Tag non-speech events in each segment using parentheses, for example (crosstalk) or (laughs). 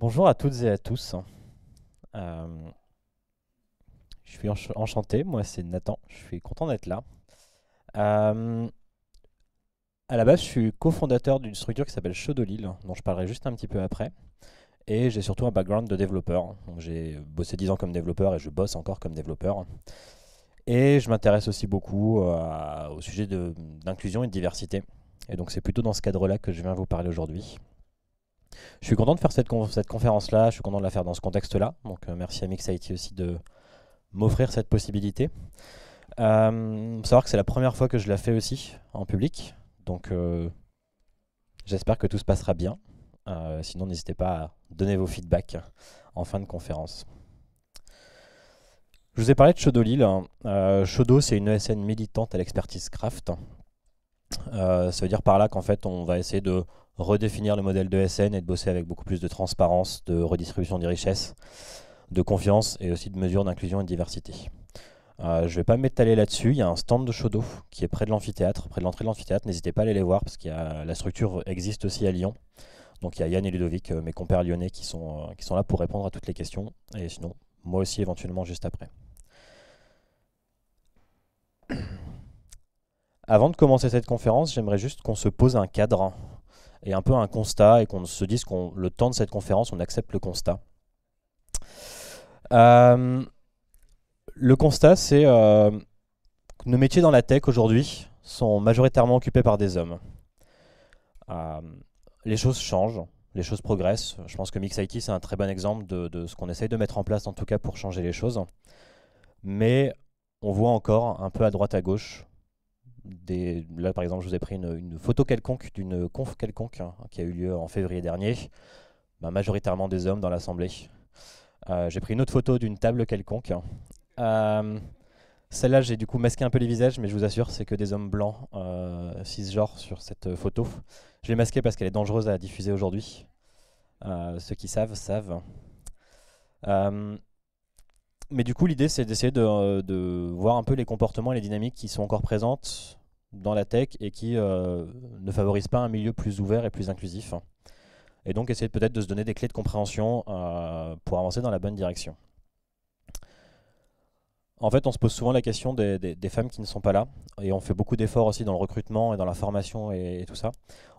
Bonjour à toutes et à tous. Euh, je suis enchanté, moi c'est Nathan, je suis content d'être là. A euh, à la base, je suis cofondateur d'une structure qui s'appelle Chaud de Lille, dont je parlerai juste un petit peu après. Et j'ai surtout un background de développeur. j'ai bossé 10 ans comme développeur et je bosse encore comme développeur. Et je m'intéresse aussi beaucoup euh, au sujet d'inclusion et de diversité. Et donc c'est plutôt dans ce cadre-là que je viens vous parler aujourd'hui. Je suis content de faire cette, conférence-là, je suis content de la faire dans ce contexte-là. Donc euh, merci à Mixit aussi de m'offrir cette possibilité. Euh, savoir que c'est la première fois que je la fais aussi en public. Donc euh, j'espère que tout se passera bien. Euh, sinon n'hésitez pas à donner vos feedbacks en fin de conférence. Je vous ai parlé de Shodo Lille. Shodo, c'est une ESN militante à l'expertise craft. ça veut dire par là qu'en fait on va essayer de redéfinir le modèle de SN et de bosser avec beaucoup plus de transparence, de redistribution des richesses, de confiance et aussi de mesures d'inclusion et de diversité. Euh, je ne vais pas m'étaler là-dessus, il y a un stand de Chaudot qui est près de l'amphithéâtre, près de l'entrée de l'amphithéâtre, n'hésitez pas à aller les voir parce que la structure existe aussi à Lyon. Donc il y a Yann et Ludovic, euh, mes compères lyonnais, qui sont, euh, qui sont là pour répondre à toutes les questions, et sinon, moi aussi éventuellement juste après. Avant de commencer cette conférence, j'aimerais juste qu'on se pose un cadre hein et un peu un constat, et qu'on se dise qu'on le temps de cette conférence, on accepte le constat. Euh, le constat, c'est que euh, nos métiers dans la tech aujourd'hui sont majoritairement occupés par des hommes. Euh, les choses changent, les choses progressent. Je pense que MixIT, c'est un très bon exemple de, de ce qu'on essaye de mettre en place, en tout cas pour changer les choses. Mais on voit encore un peu à droite à gauche là, par exemple, je vous ai pris une, photo quelconque d'une conf quelconque hein, qui a eu lieu en février dernier, bah, majoritairement des hommes dans l'Assemblée. Euh, j'ai pris une autre photo d'une table quelconque. Hein. Euh, celle-là, j'ai du coup masqué un peu les visages, mais je vous assure, c'est que des hommes blancs euh, cisgenres sur cette photo. Je l'ai masquée parce qu'elle est dangereuse à diffuser aujourd'hui. Euh, ceux qui savent, savent mais du coup, l'idée, c'est d'essayer euh, de, voir un peu les comportements et les dynamiques qui sont encore présentes dans la tech et qui euh, ne favorisent pas un milieu plus ouvert et plus inclusif. Et donc, essayer peut-être de se donner des clés de compréhension euh, pour avancer dans la bonne direction. En fait, on se pose souvent la question des, femmes qui ne sont pas là, et on fait beaucoup d'efforts aussi dans le recrutement et dans la formation et, tout ça.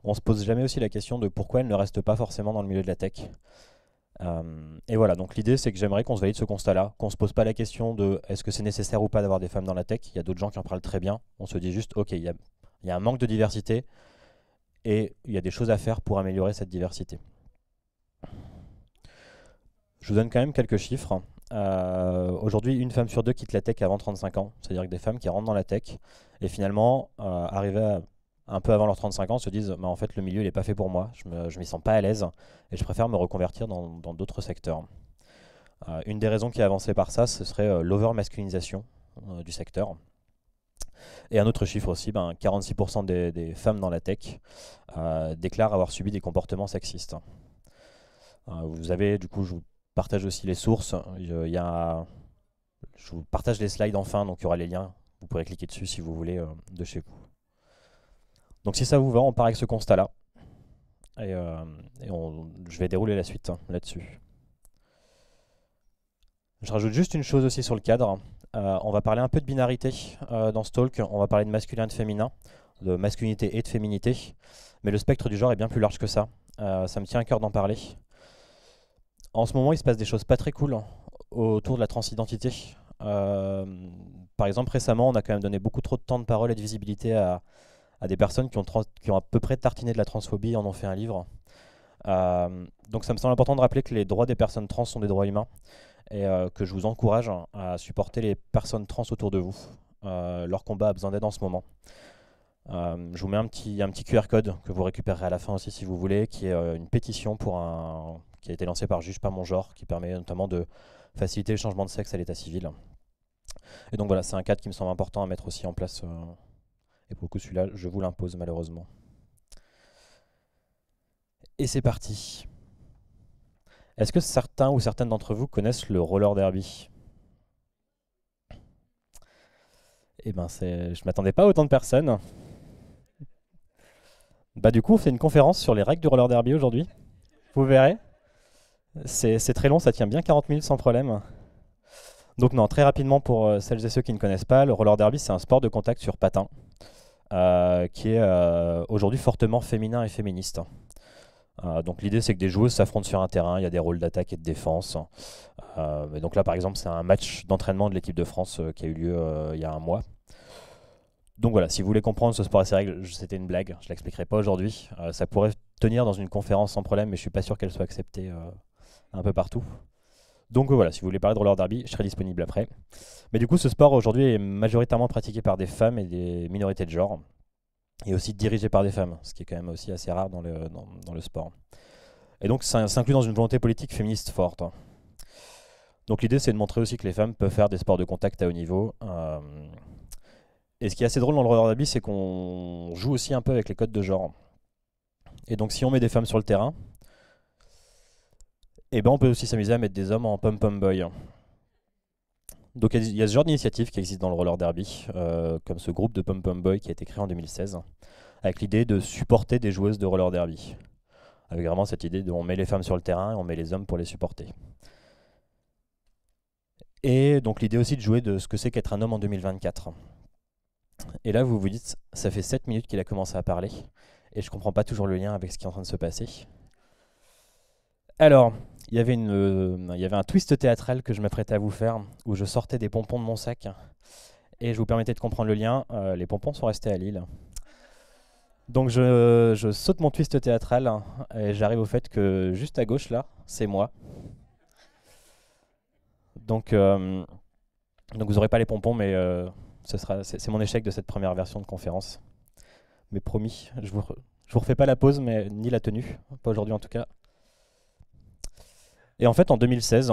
On se pose jamais aussi la question de pourquoi elles ne restent pas forcément dans le milieu de la tech. Euh, et voilà, donc l'idée c'est que j'aimerais qu'on se valide ce constat-là, qu'on se pose pas la question de est-ce que c'est nécessaire ou pas d'avoir des femmes dans la tech. Il y a d'autres gens qui en parlent très bien. On se dit juste, ok, il y a, un manque de diversité et il y a des choses à faire pour améliorer cette diversité. Je vous donne quand même quelques chiffres. Euh, aujourd'hui, une femme sur deux quitte la tech avant 35 ans, c'est-à-dire que des femmes qui rentrent dans la tech et finalement euh, arrivent à un peu avant leurs 35 ans, se disent en fait le milieu n'est pas fait pour moi, je m'y sens pas à l'aise et je préfère me reconvertir dans d'autres secteurs. Euh, une des raisons qui est avancée par ça, ce serait euh, l'over-masculinisation euh, du secteur. Et un autre chiffre aussi, 46% ben, des, femmes dans la tech déclarent avoir subi des comportements sexistes. vous avez, du coup, je vous partage aussi les sources. je vous partage les slides enfin, donc il y aura les liens. Vous pourrez cliquer dessus si vous voulez de chez vous. Donc si ça vous va, on part avec ce constat-là. Et, euh, je vais dérouler la suite hein, là-dessus. Je rajoute juste une chose aussi sur le cadre. Euh, on va parler un peu de binarité euh, dans ce talk. On va parler de masculin et de féminin, de masculinité et de féminité. Mais le spectre du genre est bien plus large que ça. ça me tient à cœur d'en parler. En ce moment, il se passe des choses pas très cool autour de la transidentité. par exemple, récemment, on a quand même donné beaucoup trop de temps de parole et de visibilité à, à des personnes qui ont, à peu près tartiné de la transphobie et en ont fait un livre. Euh, donc ça me semble important de rappeler que les droits des personnes trans sont des droits humains et euh, que je vous encourage à supporter les personnes trans autour de vous. Euh, leur combat a besoin d'aide en ce moment. je vous mets un petit, un petit QR code que vous récupérerez à la fin aussi si vous voulez, qui est une pétition pour un, qui a été lancée par Juge pas mon genre, qui permet notamment de faciliter le changement de sexe à l'état civil. Et donc voilà, c'est un cadre qui me semble important à mettre aussi en place et pour le coup, celui-là, je vous l'impose malheureusement. Et c'est parti. Est-ce que certains ou certaines d'entre vous connaissent le roller derby Eh ben, c'est... je m'attendais pas à autant de personnes. Bah du coup, on fait une conférence sur les règles du roller derby aujourd'hui. Vous verrez. C'est, très long, ça tient bien 40 minutes sans problème. Donc non, très rapidement pour euh, celles et ceux qui ne connaissent pas, le roller derby, c'est un sport de contact sur patin. Euh, qui est euh, aujourd'hui fortement féminin et féministe. Euh, donc l'idée c'est que des joueuses s'affrontent sur un terrain, il y a des rôles d'attaque et de défense. donc là par exemple c'est un match d'entraînement de l'équipe de France qui a eu lieu il y a un mois. Donc voilà, si vous voulez comprendre ce sport à ses règles, c'était une blague, je ne l'expliquerai pas aujourd'hui. ça pourrait tenir dans une conférence sans problème, mais je ne suis pas sûr qu'elle soit acceptée un peu partout. Donc euh, voilà, si vous voulez parler de roller derby, je serai disponible après. Mais du coup, ce sport aujourd'hui est majoritairement pratiqué par des femmes et des minorités de genre, et aussi dirigé par des femmes, ce qui est quand même aussi assez rare dans le, dans, le sport. Et donc, ça s'inclut dans une volonté politique féministe forte. Hein. Donc l'idée, c'est de montrer aussi que les femmes peuvent faire des sports de contact à haut niveau. Euh. Et ce qui est assez drôle dans le roller derby, c'est qu'on joue aussi un peu avec les codes de genre. Et donc si on met des femmes sur le terrain, et eh ben on peut aussi s'amuser à mettre des hommes en pom-pom boy. Donc il y a ce genre d'initiative qui existe dans le roller derby, euh, comme ce groupe de pom-pom boy qui a été créé en 2016, avec l'idée de supporter des joueuses de roller derby. Avec vraiment cette idée de on met les femmes sur le terrain et on met les hommes pour les supporter. Et donc l'idée aussi de jouer de ce que c'est qu'être un homme en 2024. Et là vous vous dites, ça fait 7 minutes qu'il a commencé à parler, et je comprends pas toujours le lien avec ce qui est en train de se passer. Alors, il y avait une, il euh, y avait un twist théâtral que je m'apprêtais à vous faire, où je sortais des pompons de mon sac et je vous permettais de comprendre le lien. Euh, les pompons sont restés à Lille. Donc je, saute mon twist théâtral et j'arrive au fait que juste à gauche là, c'est moi. Donc, euh, donc vous n'aurez pas les pompons, mais sera, c'est, mon échec de cette première version de conférence. Mais promis, je vous, je vous refais pas la pause, mais ni la tenue, pas aujourd'hui en tout cas. Et en fait, en 2016,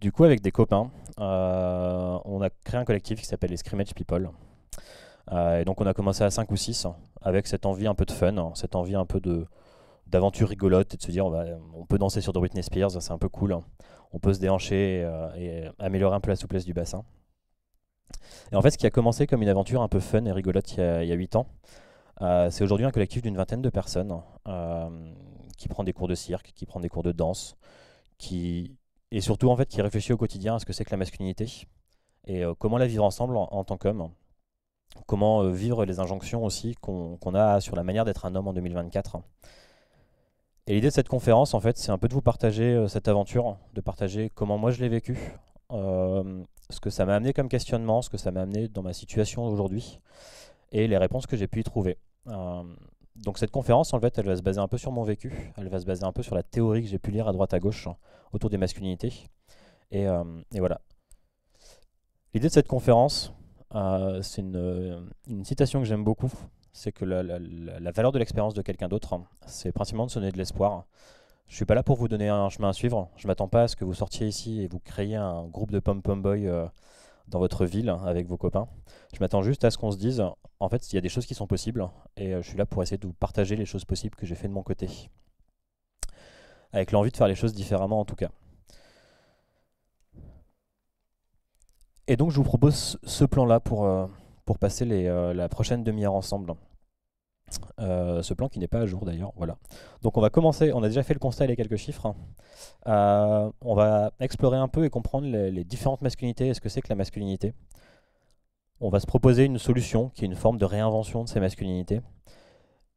du coup, avec des copains, euh, on a créé un collectif qui s'appelle les Scrimmage People. Euh, et donc, on a commencé à 5 ou 6 avec cette envie un peu de fun, cette envie un peu de d'aventure rigolote et de se dire on, peut danser sur de Britney Spears, c'est un peu cool, on peut se déhancher euh, et, améliorer un peu la souplesse du bassin. Et en fait, ce qui a commencé comme une aventure un peu fun et rigolote il y a, 8 ans, c'est aujourd'hui un collectif d'une vingtaine de personnes qui prend des cours de cirque, qui prend des cours de danse, et surtout en fait qui réfléchit au quotidien à ce que c'est que la masculinité et euh, comment la vivre ensemble en, tant qu'homme. Comment euh, vivre les injonctions aussi qu'on a sur la manière d'être un homme en 2024. Et l'idée de cette conférence, en fait, c'est un peu de vous partager euh, cette aventure, de partager comment moi je l'ai vécu, ce que ça m'a amené comme questionnement, ce que ça m'a amené dans ma situation aujourd'hui, et les réponses que j'ai pu y trouver donc cette conférence, en fait, elle va se baser un peu sur mon vécu, elle va se baser un peu sur la théorie que j'ai pu lire à droite à gauche autour des masculinités. Et, euh, voilà. L'idée de cette conférence, euh, c'est euh, une, citation que j'aime beaucoup, c'est que la, valeur de l'expérience de quelqu'un d'autre, c'est principalement de sonner de l'espoir. Je ne suis pas là pour vous donner un chemin à suivre, je m'attends pas à ce que vous sortiez ici et vous créiez un groupe de pom-pom boys dans votre ville avec vos copains. Je m'attends juste à ce qu'on se dise, en fait, il y a des choses qui sont possibles, et euh, je suis là pour essayer de vous partager les choses possibles que j'ai fait de mon côté. Avec l'envie de faire les choses différemment en tout cas. Et donc je vous propose ce plan-là pour, euh, pour passer les, euh, la prochaine demi-heure ensemble. Euh, ce plan qui n'est pas à jour d'ailleurs. Voilà. Donc on va commencer, on a déjà fait le constat et les quelques chiffres. Hein. Euh, on va explorer un peu et comprendre les, différentes masculinités et ce que c'est que la masculinité. On va se proposer une solution qui est une forme de réinvention de ces masculinités.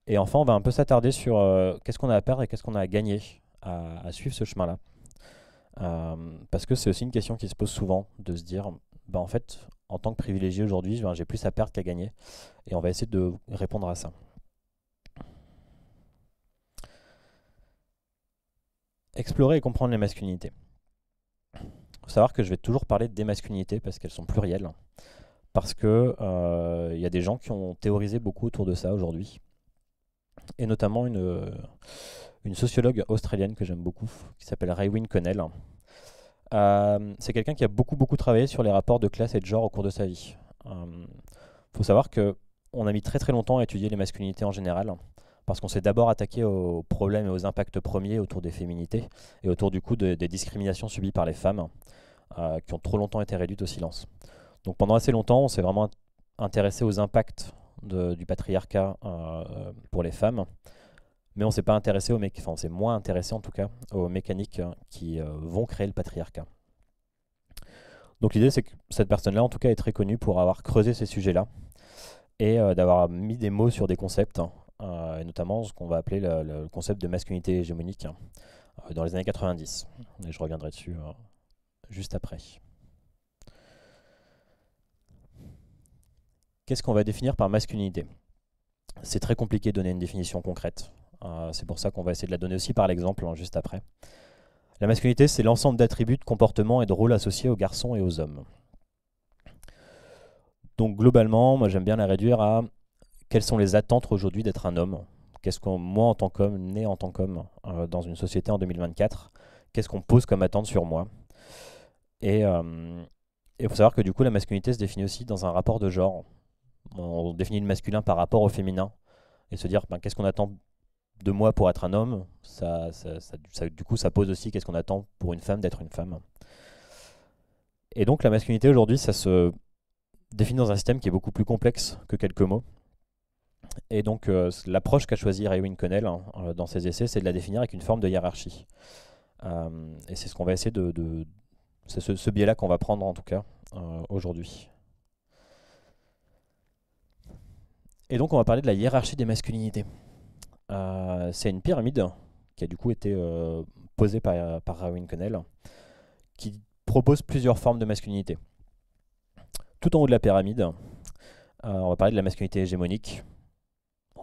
Et enfin, on va un peu s'attarder sur euh, qu'est-ce qu'on a à perdre et qu'est-ce qu'on a à gagner à, suivre ce chemin-là. parce que c'est aussi une question qui se pose souvent, de se dire, bah, en fait, en tant que privilégié aujourd'hui, ben, j'ai plus à perdre qu'à gagner. Et on va essayer de répondre à ça. explorer et comprendre les masculinités. Il faut savoir que je vais toujours parler des masculinités parce qu'elles sont plurielles. Parce que euh, il y a des gens qui ont théorisé beaucoup autour de ça aujourd'hui. Et notamment une, euh, sociologue australienne que j'aime beaucoup, qui s'appelle Raywin Connell. Euh, c'est quelqu'un qui a beaucoup beaucoup travaillé sur les rapports de classe et de genre au cours de sa vie. Il faut savoir que on a mis très très longtemps à étudier les masculinités en général parce qu'on s'est d'abord attaqué aux problèmes et aux impacts premiers autour des féminités et autour du coup des discriminations subies par les femmes euh, qui ont trop longtemps été réduites au silence. Donc pendant assez longtemps, on s'est vraiment intéressé aux impacts du patriarcat euh, pour les femmes, mais on s'est pas intéressé aux enfin, on s'est moins intéressé en tout cas aux mécaniques hein, qui euh, vont créer le patriarcat. Donc l'idée c'est que cette personne-là en tout cas est très connue pour avoir creusé ces sujets-là et d'avoir mis des mots sur des concepts hein, euh, et notamment ce qu'on va appeler le, concept de masculinité hégémonique hein, euh, dans les années 90. Et je reviendrai dessus euh, juste après. Qu'est-ce qu'on va définir par masculinité C'est très compliqué de donner une définition concrète. c'est pour ça qu'on va essayer de la donner aussi par l'exemple, hein, juste après. La masculinité, c'est l'ensemble d'attributs, de comportements et de rôles associés aux garçons et aux hommes. Donc globalement, moi j'aime bien la réduire à quelles sont les attentes aujourd'hui d'être un homme Qu'est-ce qu'on, moi en tant qu'homme, né en tant qu'homme, euh, dans une société en 2024, qu'est-ce qu'on pose comme attente sur moi Et il euh, faut savoir que du coup, la masculinité se définit aussi dans un rapport de genre. On définit le masculin par rapport au féminin. Et se dire, ben, qu'est-ce qu'on attend de moi pour être un homme Du coup, ça pose aussi qu'est-ce qu'on attend pour une femme d'être une femme. Et donc, la masculinité aujourd'hui, ça se définit dans un système qui est beaucoup plus complexe que quelques mots. Et donc euh, l'approche qu'a choisie Raywin Connell hein, euh, dans ses essais, c'est de la définir avec une forme de hiérarchie. Euh, et c'est ce qu'on va essayer de... c'est ce, biais-là qu'on va prendre en tout cas aujourd'hui. Et donc on va parler de la hiérarchie des masculinités. c'est une pyramide qui a du coup été posée par, par Rawin Connell, qui propose plusieurs formes de masculinité. Tout en haut de la pyramide, on va parler de la masculinité hégémonique,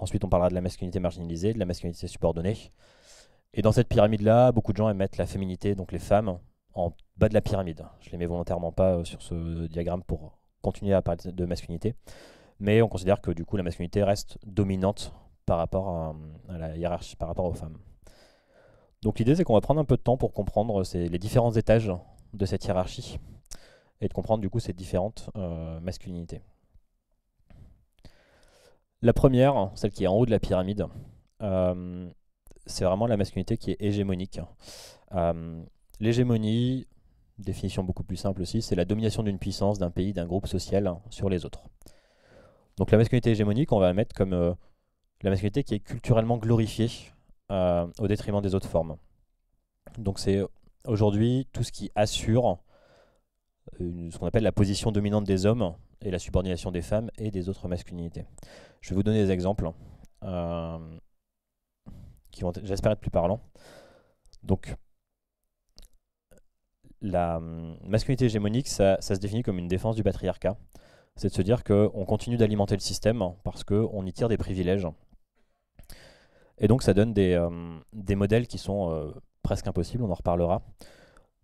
Ensuite, on parlera de la masculinité marginalisée, de la masculinité subordonnée. Et dans cette pyramide-là, beaucoup de gens émettent la féminité, donc les femmes, en bas de la pyramide. Je ne les mets volontairement pas euh, sur ce diagramme pour continuer à parler de masculinité. Mais on considère que du coup, la masculinité reste dominante par rapport à, la hiérarchie, par rapport aux femmes. Donc l'idée, c'est qu'on va prendre un peu de temps pour comprendre les différents étages de cette hiérarchie et de comprendre du coup ces différentes euh, masculinités. La première, celle qui est en haut de la pyramide, euh, c'est vraiment la masculinité qui est hégémonique. Euh, l'hégémonie, définition beaucoup plus simple aussi, c'est la domination d'une puissance, d'un pays, d'un groupe social sur les autres. Donc la masculinité hégémonique, on va la mettre comme euh, la masculinité qui est culturellement glorifiée au détriment des autres formes. Donc c'est aujourd'hui tout ce qui assure ce qu'on appelle la position dominante des hommes et la subordination des femmes et des autres masculinités. Je vais vous donner des exemples euh, qui vont, j'espère, être plus parlants. Donc, la hum, masculinité hégémonique, ça, se définit comme une défense du patriarcat. C'est de se dire qu'on continue d'alimenter le système parce qu'on y tire des privilèges. Et donc ça donne des, hum, des modèles qui sont euh, presque impossibles, on en reparlera.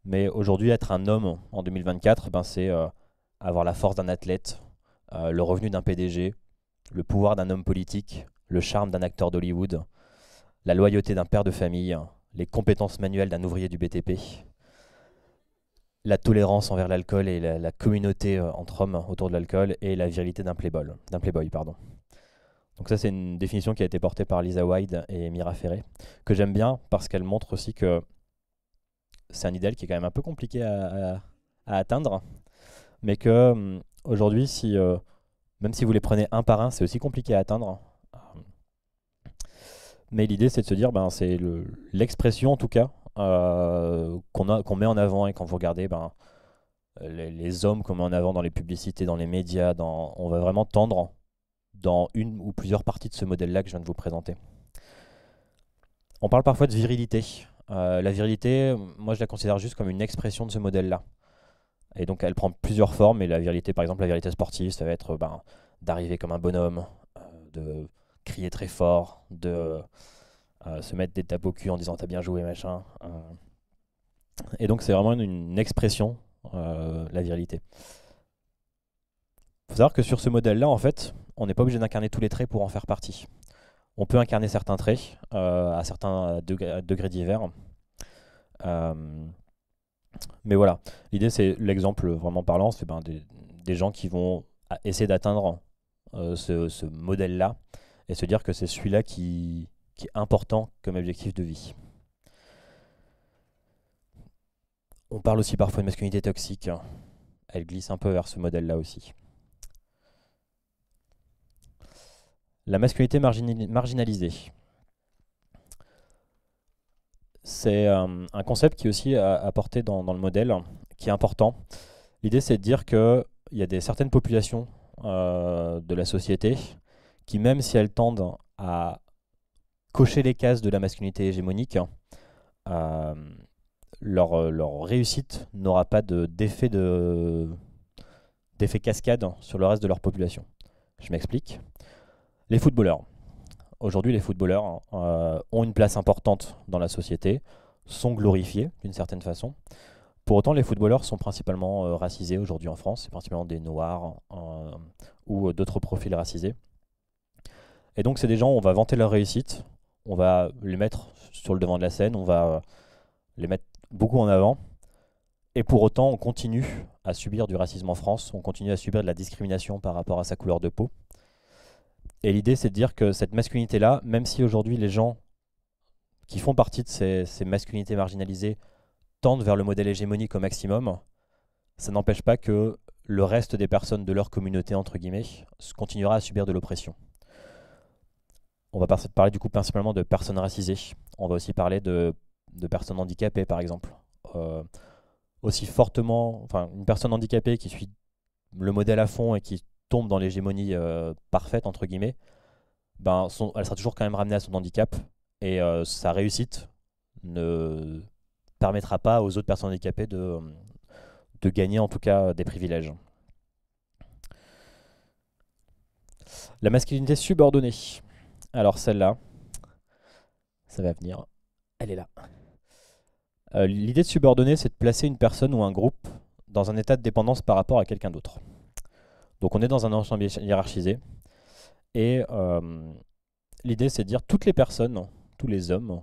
Mais aujourd'hui, être un homme en 2024, ben, c'est euh, avoir la force d'un athlète, euh, le revenu d'un PDG, le pouvoir d'un homme politique, le charme d'un acteur d'Hollywood, la loyauté d'un père de famille, les compétences manuelles d'un ouvrier du BTP, la tolérance envers l'alcool et la, communauté euh, entre hommes autour de l'alcool et la virilité d'un playboy. D'un playboy pardon. Donc ça, c'est une définition qui a été portée par Lisa Wide et Mira Ferré, que j'aime bien parce qu'elle montre aussi que c'est un idéal qui est quand même un peu compliqué à, atteindre, mais que hum, aujourd'hui, euh, même si vous les prenez un par un, c'est aussi compliqué à atteindre. Hum. Mais l'idée, c'est de se dire, ben, c'est l'expression en tout cas euh, qu'on met en avant et quand vous regardez, ben, les, hommes qu'on met en avant dans les publicités, dans les médias, on va vraiment tendre dans une ou plusieurs parties de ce modèle-là que je viens de vous présenter. On parle parfois de virilité. Euh, la virilité, moi je la considère juste comme une expression de ce modèle-là. Et donc elle prend plusieurs formes, et la virilité, par exemple, la virilité sportive, ça va être ben, d'arriver comme un bonhomme, euh, de crier très fort, de euh, se mettre des tapes au cul en disant t'as bien joué, machin. Et donc c'est vraiment une, expression, la virilité. Faut savoir que sur ce modèle-là, en fait, on n'est pas obligé d'incarner tous les traits pour en faire partie. On peut incarner certains traits euh, à certains euh, euh, degrés, divers. mais voilà, l'idée c'est l'exemple vraiment parlant, c'est ben, des, gens qui vont essayer d'atteindre ce, modèle-là et se dire que c'est celui-là qui est important comme objectif de vie. On parle aussi parfois de masculinité toxique. Elle glisse un peu vers ce modèle-là aussi. La masculinité marginalisée. C'est euh, un concept qui est aussi euh, apporté dans, dans, le modèle, qui est important. L'idée, c'est de dire qu'il y a des, certaines populations euh, de la société qui, même si elles tendent à cocher les cases de la masculinité hégémonique, leur, réussite n'aura pas d'effet de, d'effet cascade sur le reste de leur population. Je m'explique. Les footballeurs. Aujourd'hui, les footballeurs euh, ont une place importante dans la société, sont glorifiés d'une certaine façon. Pour autant, les footballeurs sont principalement euh, racisés aujourd'hui en France, c'est principalement des noirs euh, ou d'autres profils racisés. Et donc, c'est des gens, on va vanter leur réussite, on va les mettre sur le devant de la scène, on va les mettre beaucoup en avant. Et pour autant, on continue à subir du racisme en France, on continue à subir de la discrimination par rapport à sa couleur de peau. Et l'idée, c'est de dire que cette masculinité-là, même si aujourd'hui les gens qui font partie de ces, masculinités marginalisées tendent vers le modèle hégémonique au maximum, ça n'empêche pas que le reste des personnes de leur communauté, entre guillemets, continuera à subir de l'oppression. On va parler du coup principalement de personnes racisées. On va aussi parler de, personnes handicapées, par exemple. Euh, aussi fortement, enfin, une personne handicapée qui suit le modèle à fond et qui tombe dans l'hégémonie euh, parfaite, entre guillemets, ben, elle sera toujours quand même ramenée à son handicap. Et euh, sa réussite ne permettra pas aux autres personnes handicapées de, euh, de gagner en tout cas des privilèges. La masculinité subordonnée. Alors celle-là, ça va venir. Elle est là. L'idée de subordonner, c'est de placer une personne ou un groupe dans un état de dépendance par rapport à quelqu'un d'autre. Donc on est dans un ensemble hiérarchisé. Et euh, l'idée, c'est de dire toutes les personnes, tous les hommes,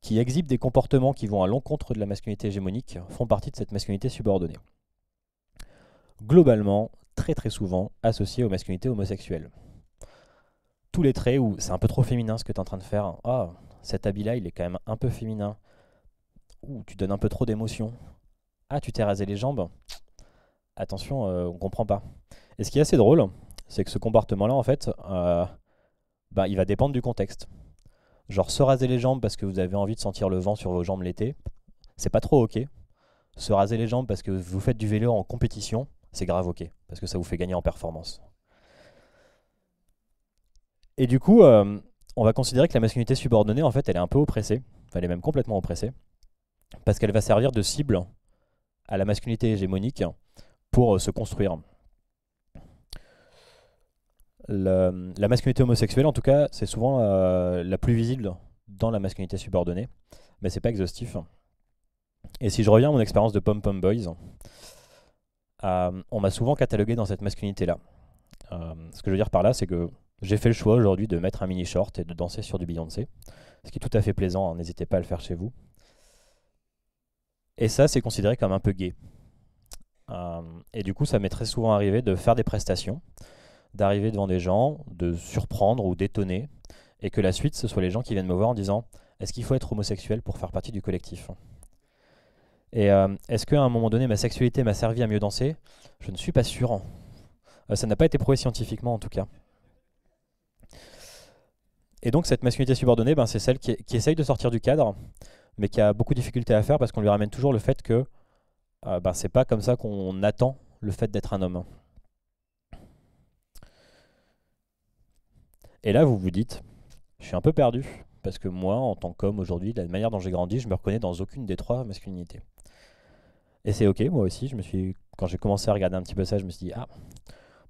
qui exhibent des comportements qui vont à l'encontre de la masculinité hégémonique font partie de cette masculinité subordonnée. Globalement, très très souvent associée aux masculinités homosexuelles. Tous les traits où c'est un peu trop féminin ce que tu es en train de faire, ah, cet habit-là il est quand même un peu féminin, ou tu donnes un peu trop d'émotion, ah, tu t'es rasé les jambes, attention, on euh, on comprend pas. Et ce qui est assez drôle, c'est que ce comportement-là, en fait, euh, bah, il va dépendre du contexte. Genre se raser les jambes parce que vous avez envie de sentir le vent sur vos jambes l'été, c'est pas trop ok. Se raser les jambes parce que vous faites du vélo en compétition, c'est grave ok, parce que ça vous fait gagner en performance. Et du coup, euh, on va considérer que la masculinité subordonnée, en fait, elle est un peu oppressée, elle est même complètement oppressée, parce qu'elle va servir de cible à la masculinité hégémonique pour euh, se construire la, masculinité homosexuelle, en tout cas, c'est souvent euh, la plus visible dans la masculinité subordonnée, mais c'est pas exhaustif. Et si je reviens à mon expérience de Pom Pom Boys, euh, on m'a souvent catalogué dans cette masculinité-là. Euh, ce que je veux dire par là, c'est que j'ai fait le choix aujourd'hui de mettre un mini short et de danser sur du Beyoncé, ce qui est tout à fait plaisant, hein, n'hésitez pas à le faire chez vous. Et ça, c'est considéré comme un peu gay. et du coup, ça m'est très souvent arrivé de faire des prestations d'arriver devant des gens, de surprendre ou d'étonner, et que la suite, ce soit les gens qui viennent me voir en disant est-ce qu'il faut être homosexuel pour faire partie du collectif Et euh, est-ce qu'à un moment donné, ma sexualité m'a servi à mieux danser Je ne suis pas sûr. Hein. Euh, ça n'a pas été prouvé scientifiquement en tout cas. Et donc cette masculinité subordonnée, ben, c'est celle qui, essaye de sortir du cadre, mais qui a beaucoup de difficultés à faire parce qu'on lui ramène toujours le fait que euh, ben, c'est pas comme ça qu'on attend le fait d'être un homme. Hein. Et là, vous vous dites, je suis un peu perdu, parce que moi, en tant qu'homme aujourd'hui, de la manière dont j'ai grandi, je me reconnais dans aucune des trois masculinités. Et c'est ok, moi aussi, je me suis, quand j'ai commencé à regarder un petit peu ça, je me suis dit, ah,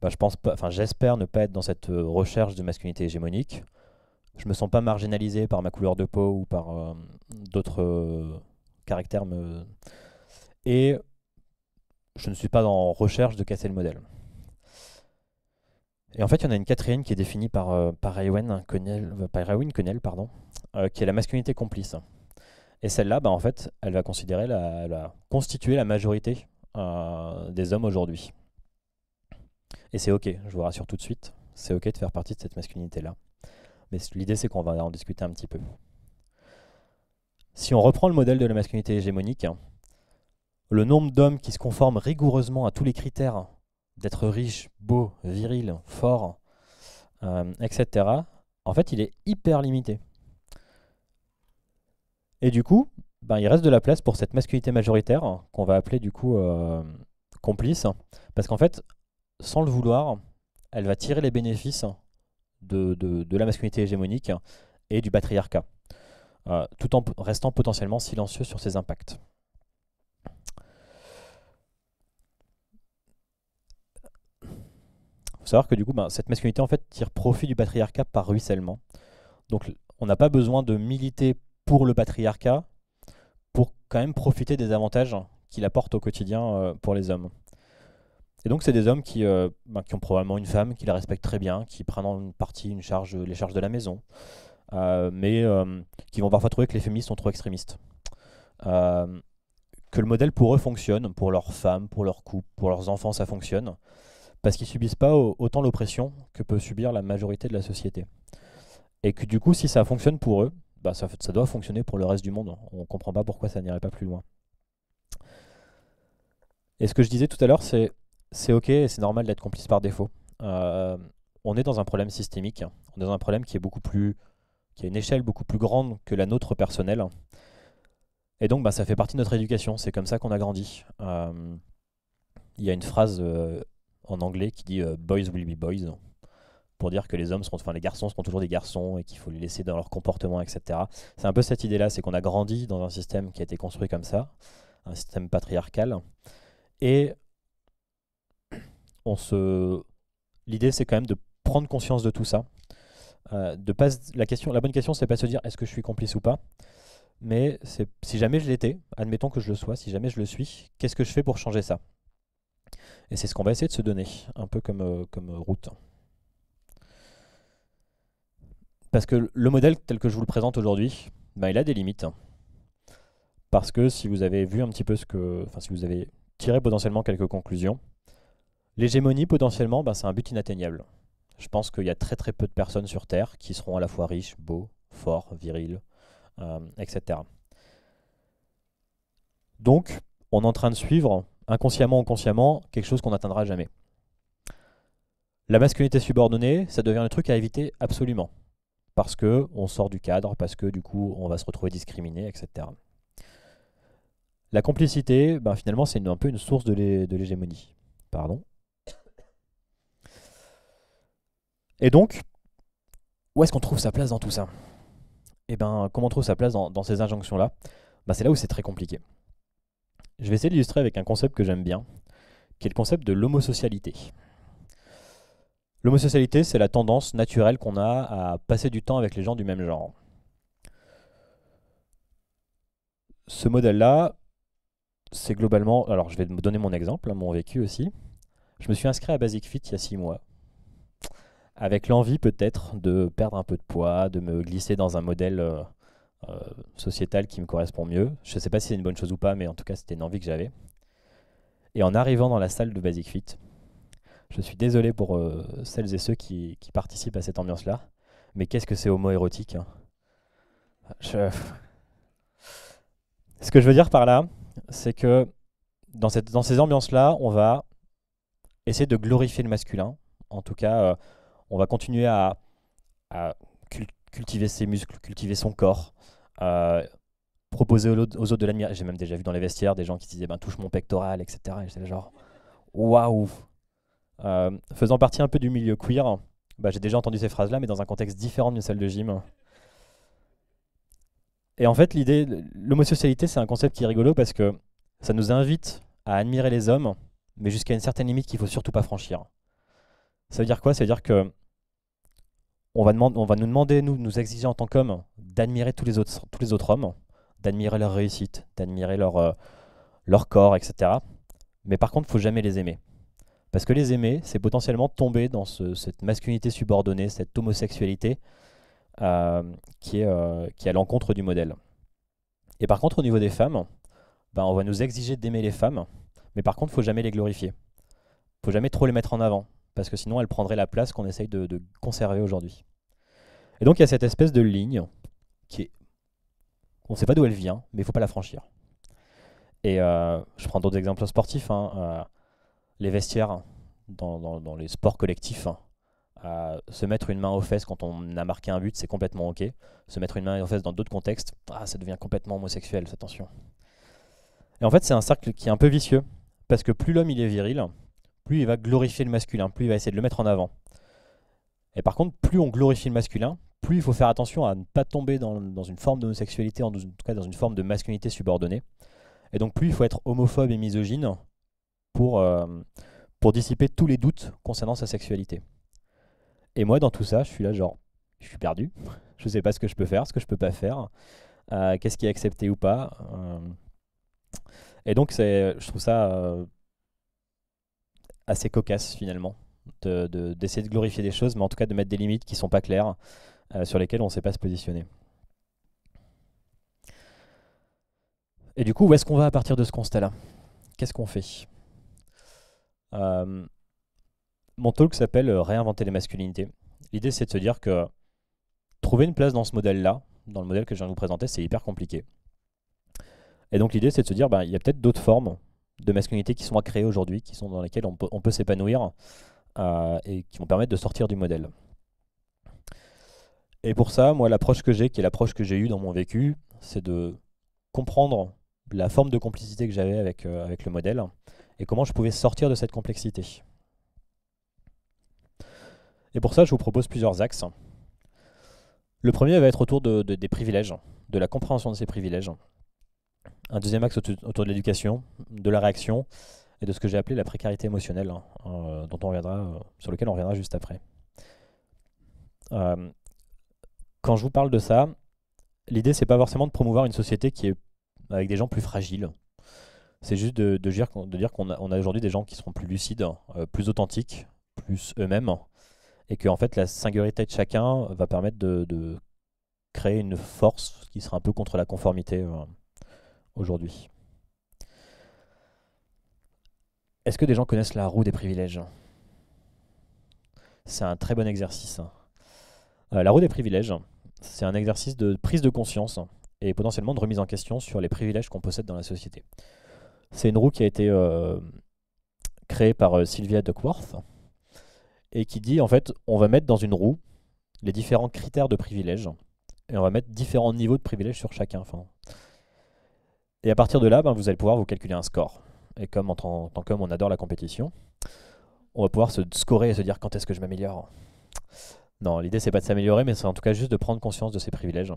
bah, je pense pas, enfin, j'espère ne pas être dans cette euh, recherche de masculinité hégémonique. Je me sens pas marginalisé par ma couleur de peau ou par euh, d'autres euh, caractères. Et je ne suis pas en recherche de casser le modèle. Et en fait, il y en a une quatrième qui est définie par, euh, par, euh, Connell, pardon, euh, qui est la masculinité complice. Et celle-là, bah, en fait, elle va considérer la, constituer la majorité euh, des hommes aujourd'hui. Et c'est ok, je vous rassure tout de suite, c'est ok de faire partie de cette masculinité-là. Mais l'idée, c'est qu'on va en discuter un petit peu. Si on reprend le modèle de la masculinité hégémonique, hein, le nombre d'hommes qui se conforment rigoureusement à tous les critères d'être riche, beau, viril, fort, euh, etc., en fait, il est hyper limité. Et du coup, ben, il reste de la place pour cette masculinité majoritaire, qu'on va appeler du coup euh, complice, parce qu'en fait, sans le vouloir, elle va tirer les bénéfices de, la masculinité hégémonique et du patriarcat, euh, tout en restant potentiellement silencieux sur ses impacts. faut savoir que du coup, ben, cette masculinité en fait tire profit du patriarcat par ruissellement. Donc on n'a pas besoin de militer pour le patriarcat pour quand même profiter des avantages qu'il apporte au quotidien euh, pour les hommes. Et donc c'est des hommes qui, euh, ben, qui, ont probablement une femme, qui la respectent très bien, qui prennent en partie une charge, les charges de la maison, euh, mais qui vont parfois trouver que les féministes sont trop extrémistes. que le modèle pour eux fonctionne, pour leurs femmes, pour leur couple, pour leurs enfants ça fonctionne, parce qu'ils subissent pas autant l'oppression que peut subir la majorité de la société. Et que du coup, si ça fonctionne pour eux, bah, ça, doit fonctionner pour le reste du monde. On ne comprend pas pourquoi ça n'irait pas plus loin. Et ce que je disais tout à l'heure, c'est c'est ok c'est normal d'être complice par défaut. Euh, on est dans un problème systémique. On est dans un problème qui est beaucoup plus qui a une échelle beaucoup plus grande que la nôtre personnelle. Et donc, bah, ça fait partie de notre éducation. C'est comme ça qu'on a grandi. Euh, il y a une phrase euh, en anglais qui dit euh, Boys will be boys pour dire que les hommes seront, enfin les garçons seront toujours des garçons et qu'il faut les laisser dans leur comportement, etc. C'est un peu cette idée-là, c'est qu'on a grandi dans un système qui a été construit comme ça, un système patriarcal, et on se, l'idée c'est quand même de prendre conscience de tout ça, euh, de pas la question, la bonne question c'est pas de se dire est-ce que je suis complice ou pas, mais c'est « si jamais je l'étais, admettons que je le sois, si jamais je le suis, qu'est-ce que je fais pour changer ça et c'est ce qu'on va essayer de se donner, un peu comme, euh, comme route. Parce que le modèle tel que je vous le présente aujourd'hui, ben, il a des limites. Hein. Parce que si vous avez vu un petit peu ce que... Enfin, si vous avez tiré potentiellement quelques conclusions, l'hégémonie potentiellement, ben, c'est un but inatteignable. Je pense qu'il y a très très peu de personnes sur Terre qui seront à la fois riches, beaux, forts, virils, euh, etc. Donc, on est en train de suivre inconsciemment ou consciemment, quelque chose qu'on n'atteindra jamais. La masculinité subordonnée, ça devient le truc à éviter absolument. Parce que on sort du cadre, parce que du coup on va se retrouver discriminé, etc. La complicité, ben, finalement, c'est un peu une source de l'hégémonie. Pardon. Et donc, où est-ce qu'on trouve sa place dans tout ça Et eh ben, comment on trouve sa place dans, ces injonctions-là ben, C'est là où c'est très compliqué. Je vais essayer d'illustrer avec un concept que j'aime bien, qui est le concept de l'homosocialité. L'homosocialité, c'est la tendance naturelle qu'on a à passer du temps avec les gens du même genre. Ce modèle-là, c'est globalement... Alors, je vais donner mon exemple, hein, mon vécu aussi. Je me suis inscrit à Basic Fit il y a six mois, avec l'envie peut-être de perdre un peu de poids, de me glisser dans un modèle euh, euh, sociétale qui me correspond mieux. Je ne sais pas si c'est une bonne chose ou pas, mais en tout cas, c'était une envie que j'avais. Et en arrivant dans la salle de Basic Fit, je suis désolé pour euh, celles et ceux qui, participent à cette ambiance-là, mais qu'est-ce que c'est homo-érotique hein Ce que je veux dire par là, c'est que dans, cette, dans ces ambiances-là, on va essayer de glorifier le masculin. En tout cas, euh, on va continuer à, à cultiver ses muscles, cultiver son corps, euh, proposer aux, autres de l'admirer. J'ai même déjà vu dans les vestiaires des gens qui disaient ben, touche mon pectoral, etc. Et j'étais genre waouh euh, Faisant partie un peu du milieu queer, bah, j'ai déjà entendu ces phrases-là, mais dans un contexte différent d'une salle de gym. Et en fait, l'idée, l'homosocialité, c'est un concept qui est rigolo parce que ça nous invite à admirer les hommes, mais jusqu'à une certaine limite qu'il faut surtout pas franchir. Ça veut dire quoi Ça veut dire que on va, on va nous demander, nous, nous exiger en tant qu'hommes, d'admirer tous, les autres, hommes, d'admirer leur réussite, d'admirer leur, euh, corps, etc. Mais par contre, il faut jamais les aimer. Parce que les aimer, c'est potentiellement tomber dans cette masculinité subordonnée, cette homosexualité euh, qui, est, euh, qui à l'encontre du modèle. Et par contre, au niveau des femmes, ben, on va nous exiger d'aimer les femmes, mais par contre, il faut jamais les glorifier. faut jamais trop les mettre en avant parce que sinon elle prendrait la place qu'on essaye de, conserver aujourd'hui. Et donc il y a cette espèce de ligne qui est... On ne sait pas d'où elle vient, mais il ne faut pas la franchir. Et euh, je prends d'autres exemples sportifs. Hein, euh, les vestiaires dans, les sports collectifs. Hein. Euh, se mettre une main aux fesses quand on a marqué un but, c'est complètement ok. Se mettre une main aux fesses dans d'autres contextes, ah, ça devient complètement homosexuel, attention. Et en fait, c'est un cercle qui est un peu vicieux, parce que plus l'homme il est viril, plus il va glorifier le masculin, plus il va essayer de le mettre en avant. Et par contre, plus on glorifie le masculin, plus il faut faire attention à ne pas tomber dans, une forme d'homosexualité, en tout cas dans une forme de masculinité subordonnée. Et donc plus il faut être homophobe et misogyne pour, euh, dissiper tous les doutes concernant sa sexualité. Et moi, dans tout ça, je suis là genre, je suis perdu, (laughs) je ne sais pas ce que je peux faire, ce que je peux pas faire, euh, qu'est-ce qui est accepté ou pas. Euh. Et donc, je trouve ça assez cocasse finalement, d'essayer de, glorifier des choses, mais en tout cas de mettre des limites qui sont pas claires, euh, sur lesquelles on ne sait pas se positionner. Et du coup, où est-ce qu'on va à partir de ce constat-là Qu'est-ce qu'on fait euh, Mon talk s'appelle Réinventer les masculinités. L'idée, c'est de se dire que trouver une place dans ce modèle-là, dans le modèle que je viens de vous présenter, c'est hyper compliqué. Et donc l'idée, c'est de se dire, bah, il y a peut-être d'autres formes de masculinité qui sont à créer aujourd'hui, qui sont dans lesquelles on peut, s'épanouir euh, et qui vont permettre de sortir du modèle. Et pour ça, moi, l'approche que j'ai, qui est l'approche que j'ai eue dans mon vécu, c'est de comprendre la forme de complicité que j'avais avec, euh, avec le modèle et comment je pouvais sortir de cette complexité. Et pour ça, je vous propose plusieurs axes. Le premier va être autour de, des privilèges, de la compréhension de ces privilèges un deuxième axe autour de l'éducation, de la réaction et de ce que j'ai appelé la précarité émotionnelle, hein, euh, dont on reviendra, euh, sur lequel on reviendra juste après. Euh, quand je vous parle de ça, l'idée c'est pas forcément de promouvoir une société qui est avec des gens plus fragiles. C'est juste de, dire, de dire qu'on a, aujourd'hui des gens qui seront plus lucides, plus authentiques, plus eux-mêmes, et que en fait la singularité de chacun va permettre de, de créer une force qui sera un peu contre la conformité aujourd'hui. Est-ce que des gens connaissent la roue des privilèges C'est un très bon exercice. Euh, la roue des privilèges, c'est un exercice de prise de conscience et potentiellement de remise en question sur les privilèges qu'on possède dans la société. C'est une roue qui a été euh, créée par euh, Sylvia Duckworth et qui dit en fait on va mettre dans une roue les différents critères de privilèges et on va mettre différents niveaux de privilèges sur chacun. Et à partir de là, ben, vous allez pouvoir vous calculer un score. Et comme en tant, qu'homme, on adore la compétition, on va pouvoir se scorer et se dire quand est-ce que je m'améliore. Non, l'idée c'est pas de s'améliorer, mais c'est en tout cas juste de prendre conscience de ses privilèges.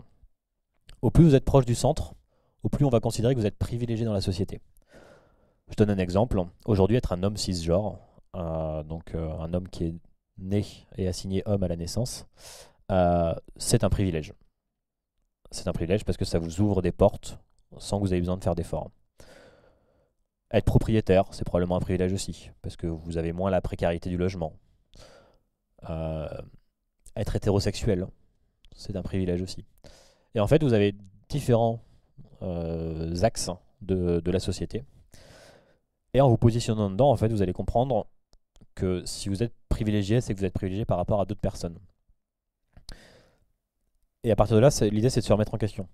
Au plus vous êtes proche du centre, au plus on va considérer que vous êtes privilégié dans la société. Je donne un exemple. Aujourd'hui, être un homme cisgenre, euh, donc euh, un homme qui est né et assigné homme à la naissance, euh, c'est un privilège. C'est un privilège parce que ça vous ouvre des portes sans que vous ayez besoin de faire d'efforts. Être propriétaire, c'est probablement un privilège aussi, parce que vous avez moins la précarité du logement. Euh, être hétérosexuel, c'est un privilège aussi. Et en fait, vous avez différents euh, axes de, de, la société. Et en vous positionnant dedans, en fait, vous allez comprendre que si vous êtes privilégié, c'est que vous êtes privilégié par rapport à d'autres personnes. Et à partir de là, l'idée, c'est de se remettre en question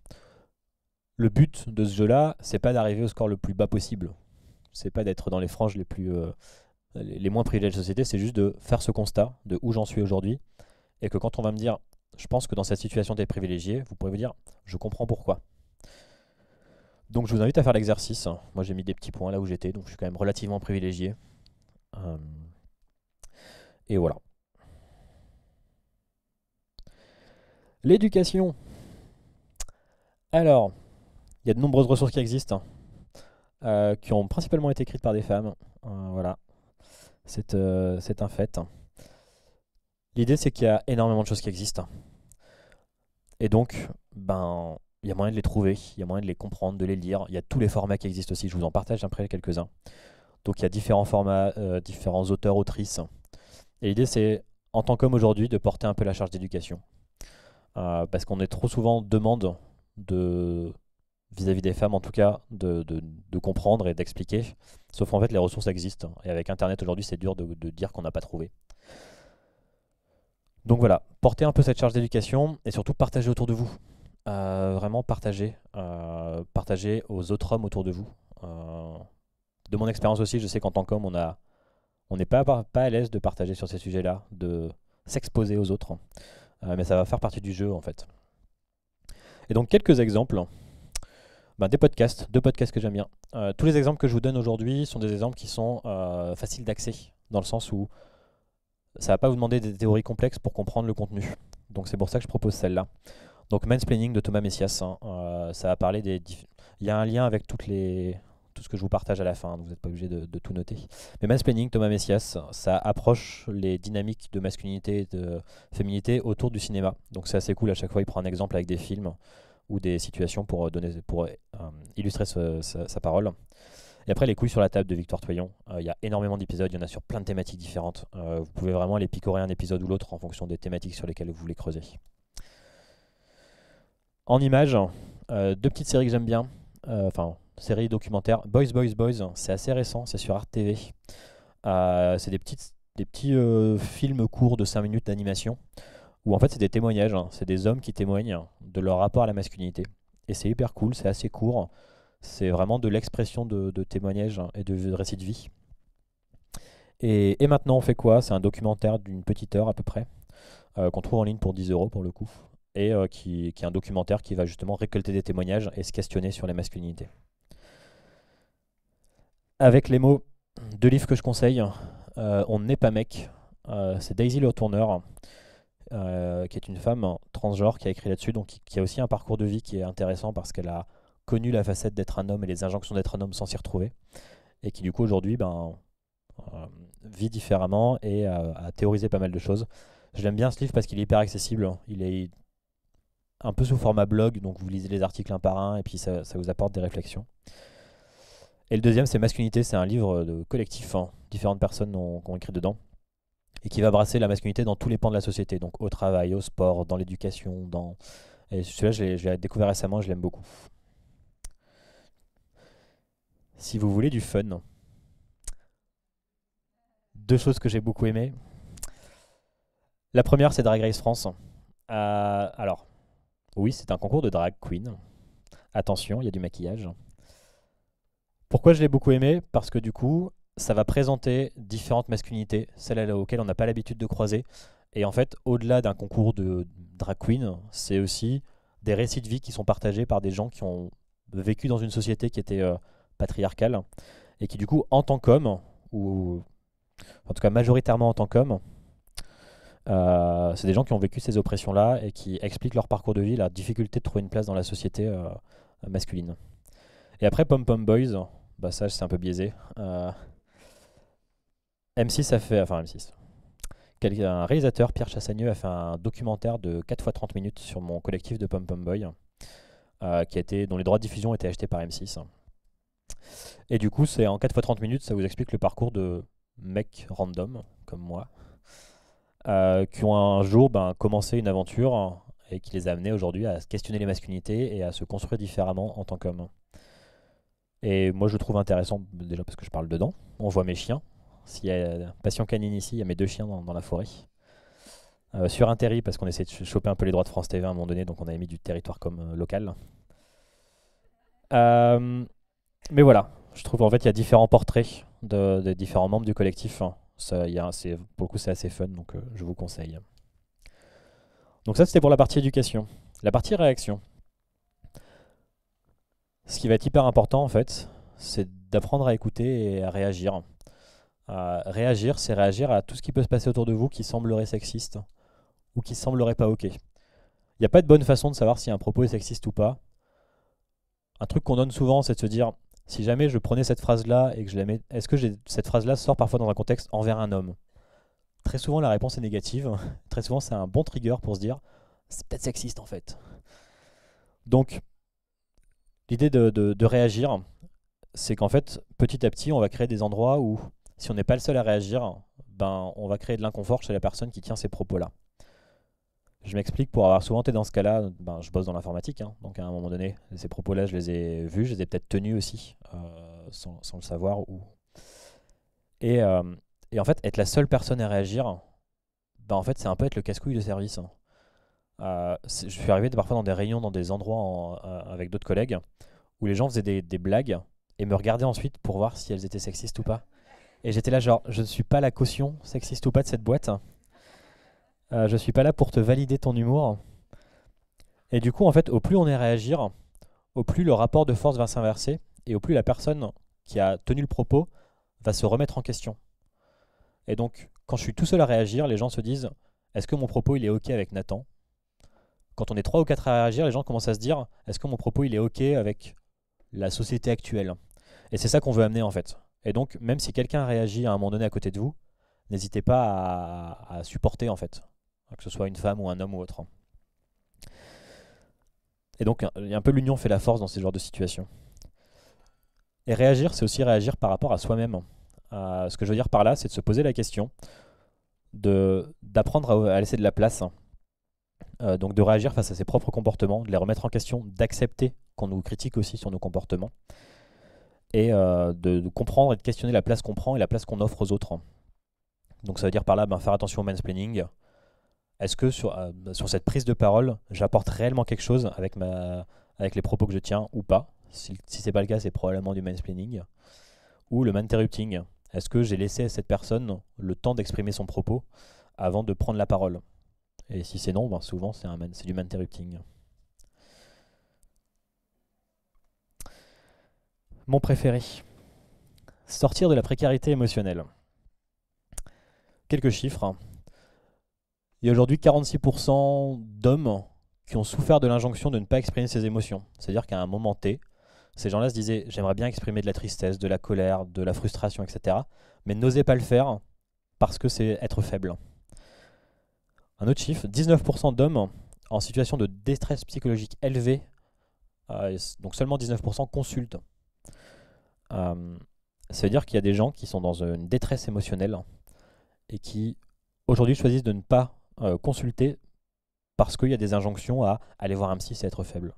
le but de ce jeu-là, c'est pas d'arriver au score le plus bas possible. C'est pas d'être dans les franges les plus euh, les moins privilégiées de la société, c'est juste de faire ce constat de où j'en suis aujourd'hui et que quand on va me dire je pense que dans cette situation tu es privilégié, vous pourrez vous dire je comprends pourquoi. Donc je vous invite à faire l'exercice. Moi j'ai mis des petits points là où j'étais, donc je suis quand même relativement privilégié. Euh, et voilà. L'éducation. Alors, il y a de nombreuses ressources qui existent, hein, euh, qui ont principalement été écrites par des femmes. Hein, voilà, euh, c'est un fait. L'idée, c'est qu'il y a énormément de choses qui existent. Et donc, ben, il y a moyen de les trouver, il y a moyen de les comprendre, de les lire. Il y a tous les formats qui existent aussi. Je vous en partage après quelques-uns. Donc, il y a différents formats, euh, différents auteurs, autrices. Et l'idée, c'est, en tant qu'homme aujourd'hui, de porter un peu la charge d'éducation. parce qu'on est trop souvent en demande de, vis-à-vis des femmes en tout cas, de, comprendre et d'expliquer. Sauf en fait, les ressources existent. Et avec Internet aujourd'hui, c'est dur de, dire qu'on n'a pas trouvé. Donc voilà, portez un peu cette charge d'éducation et surtout partagez autour de vous. Euh, vraiment partagez. Euh, partagez aux autres hommes autour de vous. Euh, de mon expérience aussi, je sais qu'en tant qu'homme, on n'est pas à l'aise de partager sur ces sujets-là, de s'exposer aux autres. mais ça va faire partie du jeu en fait. Et donc quelques exemples ben, des podcasts, deux podcasts que j'aime bien. Euh, tous les exemples que je vous donne aujourd'hui sont des exemples qui sont euh, faciles d'accès, dans le sens où ça va pas vous demander des théories complexes pour comprendre le contenu. Donc c'est pour ça que je propose celle-là. Donc Mansplaining de Thomas Messias, hein. euh, ça a parlé des... Il y a un lien avec toutes les... tout ce que je vous partage à la fin, donc vous n'êtes pas obligé de, tout noter. Mais Mansplaining, Thomas Messias, ça approche les dynamiques de masculinité et de féminité autour du cinéma. Donc c'est assez cool, à chaque fois il prend un exemple avec des films ou des situations pour, euh, donner, pour euh, illustrer sa, parole. Et après, les couilles sur la table de Victoire Toyon. Euh, il y a énormément d'épisodes, il y en a sur plein de thématiques différentes. vous pouvez vraiment les picorer un épisode ou l'autre en fonction des thématiques sur lesquelles vous voulez creuser. En images, deux petites séries que j'aime bien. Enfin, séries, documentaires. Boys, Boys, Boys. C'est assez récent, c'est sur Art TV. c'est des, petites, des petits films courts de 5 minutes d'animation où en fait c'est des témoignages, hein. c'est des hommes qui témoignent de leur rapport à la masculinité. Et c'est hyper cool, c'est assez court, c'est vraiment de l'expression de, témoignages et de, récits de vie. Et, maintenant on fait quoi C'est un documentaire d'une petite heure à peu près, euh, qu'on trouve en ligne pour 10 euros pour le coup, et euh, qui, est un documentaire qui va justement récolter des témoignages et se questionner sur la masculinités. Avec les mots, de livres que je conseille, euh, On n'est pas mec, c'est Daisy Le Tourneur euh, qui est une femme transgenre qui a écrit là-dessus, donc qui, a aussi un parcours de vie qui est intéressant parce qu'elle a connu la facette d'être un homme et les injonctions d'être un homme sans s'y retrouver, et qui du coup aujourd'hui ben, euh, vit différemment et a, théorisé pas mal de choses. Je l'aime bien ce livre parce qu'il est hyper accessible, hein. il est un peu sous format blog, donc vous lisez les articles un par un et puis ça, vous apporte des réflexions. Et le deuxième, c'est Masculinité, c'est un livre de collectif, hein. différentes personnes ont, ont écrit dedans et qui va brasser la masculinité dans tous les pans de la société, donc au travail, au sport, dans l'éducation, dans... Et celui-là, je l'ai découvert récemment, je l'aime beaucoup. Si vous voulez du fun, deux choses que j'ai beaucoup aimées. La première, c'est Drag Race France. Euh, alors, oui, c'est un concours de drag queen. Attention, il y a du maquillage. Pourquoi je l'ai beaucoup aimé Parce que du coup, ça va présenter différentes masculinités, celles auxquelles on n'a pas l'habitude de croiser. Et en fait, au-delà d'un concours de drag queen, c'est aussi des récits de vie qui sont partagés par des gens qui ont vécu dans une société qui était euh, patriarcale et qui du coup, en tant qu'homme, ou en tout cas majoritairement en tant qu'homme, euh, c'est des gens qui ont vécu ces oppressions-là et qui expliquent leur parcours de vie, la difficulté de trouver une place dans la société euh, masculine. Et après, Pom Pom Boys, bah ça c'est un peu biaisé. M6 a fait, enfin M6, un réalisateur, Pierre Chassagneux, a fait un documentaire de 4 x 30 minutes sur mon collectif de Pom Pom Boy, euh, qui a dont les droits de diffusion étaient achetés par M6. Et du coup, c'est en 4 x 30 minutes, ça vous explique le parcours de mecs random, comme moi, euh, qui ont un jour ben, commencé une aventure et qui les a amenés aujourd'hui à questionner les masculinités et à se construire différemment en tant qu'hommes. Et moi, je trouve intéressant, déjà parce que je parle dedans, on voit mes chiens, s'il y a un patient canine ici, il y a mes deux chiens dans, la forêt. Euh, sur un terri, parce qu'on essaie de choper un peu les droits de France TV à un moment donné, donc on a mis du territoire comme euh, local. Euh, mais voilà, je trouve en fait il y a différents portraits de, différents membres du collectif. Hein. Ça, pour le coup, c'est assez fun, donc je vous conseille. Donc ça, c'était pour la partie éducation. La partie réaction. Ce qui va être hyper important, en fait, c'est d'apprendre à écouter et à réagir réagir, c'est réagir à tout ce qui peut se passer autour de vous qui semblerait sexiste ou qui semblerait pas ok. Il n'y a pas de bonne façon de savoir si un propos est sexiste ou pas. Un truc qu'on donne souvent, c'est de se dire si jamais je prenais cette phrase-là et que je la mets, est-ce que cette phrase-là sort parfois dans un contexte envers un homme Très souvent, la réponse est négative. (laughs) Très souvent, c'est un bon trigger pour se dire c'est peut-être sexiste en fait. Donc, l'idée de réagir, c'est qu'en fait, petit à petit, on va créer des endroits où si on n'est pas le seul à réagir, ben, on va créer de l'inconfort chez la personne qui tient ces propos-là. Je m'explique, pour avoir souvent été dans ce cas-là, ben, je bosse dans l'informatique, hein. donc à un moment donné, ces propos-là, je les ai vus, je les ai peut-être tenus aussi, euh, sans, le savoir. Ou... Euh, et, en fait, être la seule personne à réagir, ben, en fait, c'est un peu être le casse-couille de service. Hein. Euh, je suis arrivé parfois dans des réunions, dans des endroits avec d'autres collègues, où les gens faisaient des blagues et me regardaient ensuite pour voir si elles étaient sexistes ou pas. Et j'étais là genre, je ne suis pas la caution, sexiste ou pas, de cette boîte. Euh, je ne suis pas là pour te valider ton humour. Et du coup, en fait, au plus on est à réagir, au plus le rapport de force va s'inverser, et au plus la personne qui a tenu le propos va se remettre en question. Et donc, quand je suis tout seul à réagir, les gens se disent est-ce que mon propos il est ok avec Nathan Quand on est trois ou quatre à réagir, les gens commencent à se dire est-ce que mon propos il est ok avec la société actuelle Et c'est ça qu'on veut amener en fait. Et donc, même si quelqu'un réagit à un moment donné à côté de vous, n'hésitez pas à, supporter, en fait, hein, que ce soit une femme ou un homme ou autre. Et donc, un peu l'union fait la force dans ces genres de situations. Et réagir, c'est aussi réagir par rapport à soi-même. Euh, ce que je veux dire par là, c'est de se poser la question, d'apprendre à, laisser de la place, hein. euh, donc de réagir face à ses propres comportements, de les remettre en question, d'accepter qu'on nous critique aussi sur nos comportements et euh, de, comprendre et de questionner la place qu'on prend et la place qu'on offre aux autres. Donc ça veut dire par là ben, faire attention au mansplaining. Est-ce que euh, sur, cette prise de parole, j'apporte réellement quelque chose avec, les propos que je tiens ou pas Si, si c'est pas le cas, c'est probablement du mansplaining. Ou le interrupting. Est-ce que j'ai laissé à cette personne le temps d'exprimer son propos avant de prendre la parole Et si c'est non, ben, souvent c'est, du interrupting. Mon préféré. Sortir de la précarité émotionnelle. Quelques chiffres. Hein. Il y a aujourd'hui 46% d'hommes qui ont souffert de l'injonction de ne pas exprimer ses émotions. C'est-à-dire qu'à un moment T, ces gens-là se disaient j'aimerais bien exprimer de la tristesse, de la colère, de la frustration, etc. Mais n'osez pas le faire parce que c'est être faible. Un autre chiffre, 19% d'hommes en situation de détresse psychologique élevée, euh, donc seulement 19% consultent euh, ça veut dire qu'il y a des gens qui sont dans une détresse émotionnelle et qui aujourd'hui choisissent de ne pas euh, consulter parce qu'il y a des injonctions à aller voir un psy, c'est être faible.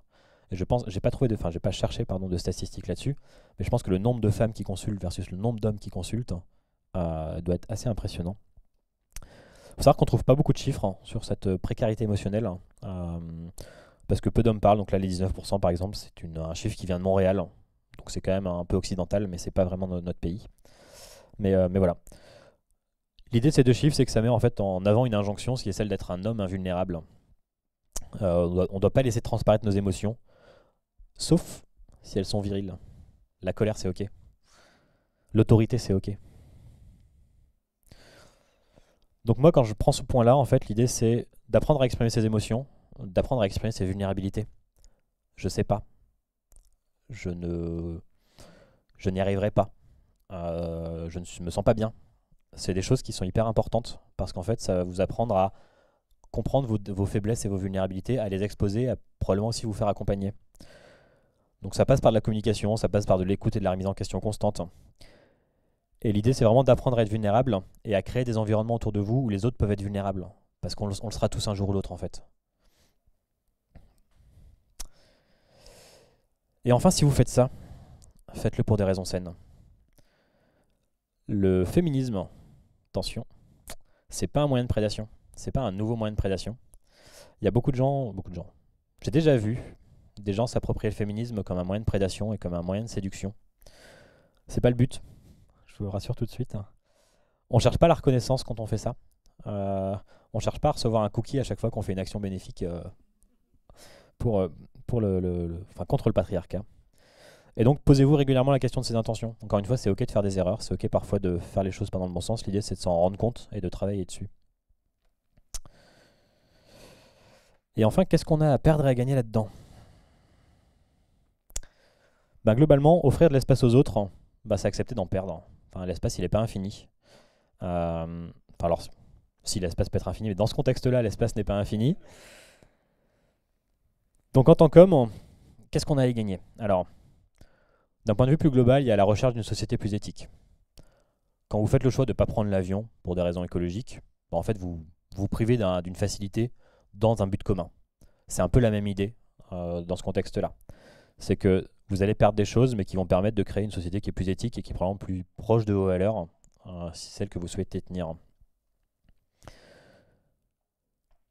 Et je pense, j'ai pas trouvé de, enfin, j'ai pas cherché pardon de statistiques là-dessus, mais je pense que le nombre de femmes qui consultent versus le nombre d'hommes qui consultent euh, doit être assez impressionnant. Faut savoir qu'on trouve pas beaucoup de chiffres hein, sur cette euh, précarité émotionnelle. Hein. parce que peu d'hommes parlent, donc là les 19% par exemple, c'est un chiffre qui vient de Montréal, hein. Donc c'est quand même un peu occidental, mais c'est pas vraiment notre pays. Mais, euh, mais voilà. L'idée de ces deux chiffres, c'est que ça met en fait en avant une injonction, ce qui est celle d'être un homme invulnérable. Euh, on ne doit pas laisser transparaître nos émotions, sauf si elles sont viriles. La colère, c'est OK. L'autorité, c'est OK. Donc moi, quand je prends ce point-là, en fait, l'idée, c'est d'apprendre à exprimer ses émotions, d'apprendre à exprimer ses vulnérabilités. Je sais pas je ne je n'y arriverai pas. Euh, je ne me sens pas bien. C'est des choses qui sont hyper importantes parce qu'en fait, ça va vous apprendre à comprendre vos, faiblesses et vos vulnérabilités, à les exposer, à probablement aussi vous faire accompagner. Donc ça passe par de la communication, ça passe par de l'écoute et de la remise en question constante. Et l'idée, c'est vraiment d'apprendre à être vulnérable et à créer des environnements autour de vous où les autres peuvent être vulnérables. Parce qu'on le sera tous un jour ou l'autre, en fait. Et enfin, si vous faites ça, faites-le pour des raisons saines. Le féminisme, attention, c'est pas un moyen de prédation. C'est pas un nouveau moyen de prédation. Il y a beaucoup de gens, beaucoup de gens. J'ai déjà vu des gens s'approprier le féminisme comme un moyen de prédation et comme un moyen de séduction. C'est pas le but. Je vous rassure tout de suite. Hein. On cherche pas la reconnaissance quand on fait ça. Euh, on cherche pas à recevoir un cookie à chaque fois qu'on fait une action bénéfique euh, pour, euh, le, enfin, contre le patriarcat. Et donc, posez-vous régulièrement la question de ses intentions. Encore une fois, c'est OK de faire des erreurs, c'est OK parfois de faire les choses pas dans le bon sens. L'idée, c'est de s'en rendre compte et de travailler dessus. Et enfin, qu'est-ce qu'on a à perdre et à gagner là-dedans bah, Globalement, offrir de l'espace aux autres, bah, c'est accepter d'en perdre. Enfin, l'espace, il n'est pas infini. Euh, enfin, alors, si l'espace peut être infini, mais dans ce contexte-là, l'espace n'est pas infini. Donc en tant qu'homme, qu'est-ce qu'on a à gagner Alors, d'un point de vue plus global, il y a la recherche d'une société plus éthique. Quand vous faites le choix de ne pas prendre l'avion pour des raisons écologiques, bah, en fait vous vous privez d'une facilité dans un but commun. C'est un peu la même idée euh, dans ce contexte-là. C'est que vous allez perdre des choses, mais qui vont permettre de créer une société qui est plus éthique et qui est probablement plus proche de vos valeurs, euh, celle que vous souhaitez tenir.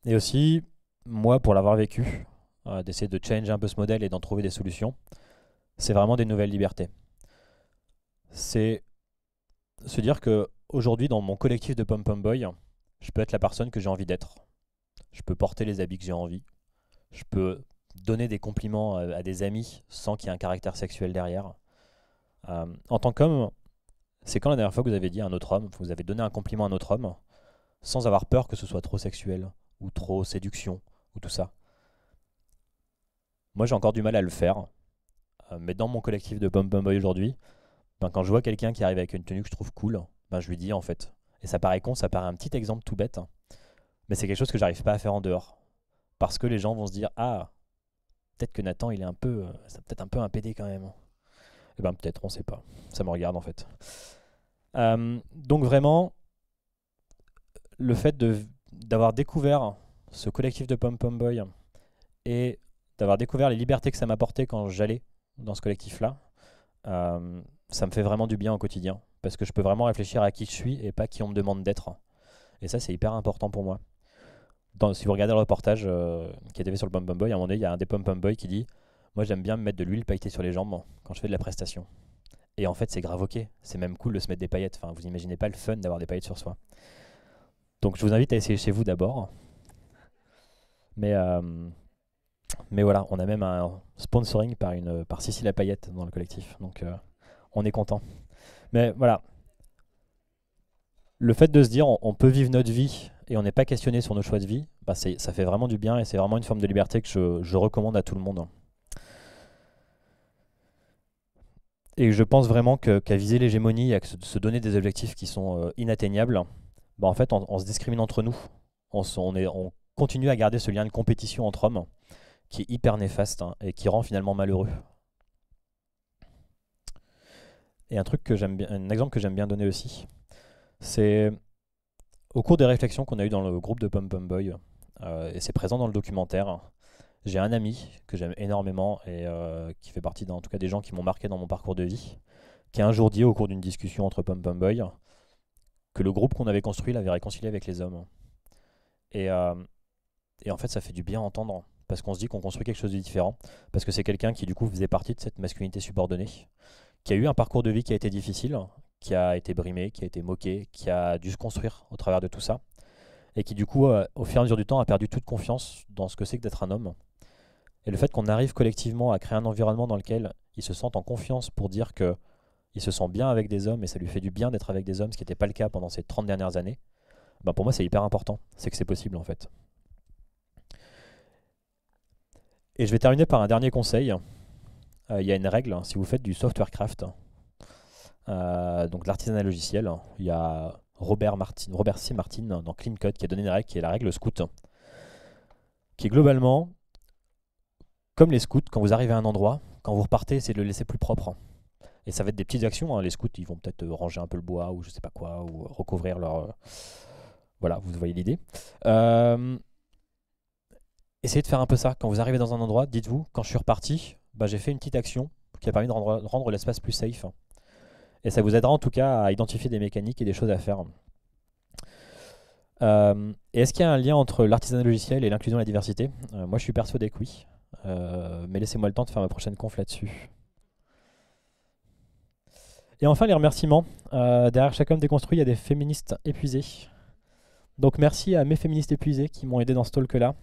Et aussi, moi, pour l'avoir vécu, euh, d'essayer de changer un peu ce modèle et d'en trouver des solutions, c'est vraiment des nouvelles libertés. C'est se dire que aujourd'hui dans mon collectif de Pom Pom Boy, je peux être la personne que j'ai envie d'être. Je peux porter les habits que j'ai envie. Je peux donner des compliments euh, à, des amis sans qu'il y ait un caractère sexuel derrière. Euh, en tant qu'homme, c'est quand la dernière fois que vous avez dit à un autre homme, vous avez donné un compliment à un autre homme, sans avoir peur que ce soit trop sexuel, ou trop séduction, ou tout ça. Moi, j'ai encore du mal à le faire. Euh, mais dans mon collectif de Pom Pom Boy aujourd'hui, ben, quand je vois quelqu'un qui arrive avec une tenue que je trouve cool, ben, je lui dis en fait. Et ça paraît con, ça paraît un petit exemple tout bête. Hein. Mais c'est quelque chose que j'arrive pas à faire en dehors. Parce que les gens vont se dire Ah, peut-être que Nathan, il est un peu. Euh, ça peut-être un peu un PD quand même. Eh ben peut-être, on sait pas. Ça me regarde en fait. Euh, donc vraiment, le fait d'avoir découvert ce collectif de Pom Pom Boy et d'avoir découvert les libertés que ça m'apportait quand j'allais dans ce collectif-là. Euh, ça me fait vraiment du bien au quotidien parce que je peux vraiment réfléchir à qui je suis et pas qui on me demande d'être. Et ça, c'est hyper important pour moi. si vous regardez le reportage euh, qui était fait sur le Pump Pom Boy, à un moment donné, il y a un des Pom Pom Boy qui dit Moi, j'aime bien me mettre de l'huile pailletée sur les jambes quand je fais de la prestation. Et en fait, c'est grave ok. C'est même cool de se mettre des paillettes. Enfin, vous n'imaginez pas le fun d'avoir des paillettes sur soi. Donc, je vous invite à essayer chez vous d'abord. Mais. Euh, mais voilà, on a même un sponsoring par, une, par Cécile Payette dans le collectif. Donc euh, on est content. Mais voilà, le fait de se dire on, peut vivre notre vie et on n'est pas questionné sur nos choix de vie, bah ça fait vraiment du bien et c'est vraiment une forme de liberté que je, recommande à tout le monde. Et je pense vraiment qu'à viser l'hégémonie, à se, donner des objectifs qui sont euh, inatteignables, bah en fait on, se discrimine entre nous. on continue à garder ce lien de compétition entre hommes qui est hyper néfaste hein, et qui rend finalement malheureux. Et un truc que j'aime bien, un exemple que j'aime bien donner aussi, c'est au cours des réflexions qu'on a eues dans le groupe de Pump Pump Boy, euh, et c'est présent dans le documentaire, j'ai un ami que j'aime énormément et euh, qui fait partie en tout cas des gens qui m'ont marqué dans mon parcours de vie, qui a un jour dit au cours d'une discussion entre pom pom Boy que le groupe qu'on avait construit l'avait réconcilié avec les hommes. Et, euh, et en fait, ça fait du bien entendre parce qu'on se dit qu'on construit quelque chose de différent, parce que c'est quelqu'un qui du coup faisait partie de cette masculinité subordonnée, qui a eu un parcours de vie qui a été difficile, qui a été brimé, qui a été moqué, qui a dû se construire au travers de tout ça, et qui du coup, euh, au fur et à mesure du temps, a perdu toute confiance dans ce que c'est que d'être un homme. Et le fait qu'on arrive collectivement à créer un environnement dans lequel ils se sentent en confiance pour dire que il se sent bien avec des hommes et ça lui fait du bien d'être avec des hommes, ce qui n'était pas le cas pendant ces 30 dernières années, ben, pour moi c'est hyper important, c'est que c'est possible en fait. Et je vais terminer par un dernier conseil. Euh, il y a une règle, hein, si vous faites du software craft, euh, donc l'artisanat logiciel, il y a Robert, Martin, Robert C. Martin dans Clean Code qui a donné une règle qui est la règle scout, qui est globalement, comme les scouts, quand vous arrivez à un endroit, quand vous repartez, c'est de le laisser plus propre. Et ça va être des petites actions. Hein. Les scouts, ils vont peut-être euh, ranger un peu le bois ou je sais pas quoi, ou recouvrir leur. Voilà, vous voyez l'idée essayez de faire un peu ça. Quand vous arrivez dans un endroit, dites-vous, quand je suis reparti, bah, j'ai fait une petite action qui a permis de rendre, l'espace plus safe. Et ça vous aidera en tout cas à identifier des mécaniques et des choses à faire. Euh, et est-ce qu'il y a un lien entre l'artisanat logiciel et l'inclusion et la diversité euh, Moi, je suis persuadé que oui. Euh, mais laissez-moi le temps de faire ma prochaine conf là-dessus. Et enfin, les remerciements. derrière chaque homme déconstruit, il y a des féministes épuisées. Donc merci à mes féministes épuisées qui m'ont aidé dans ce talk-là.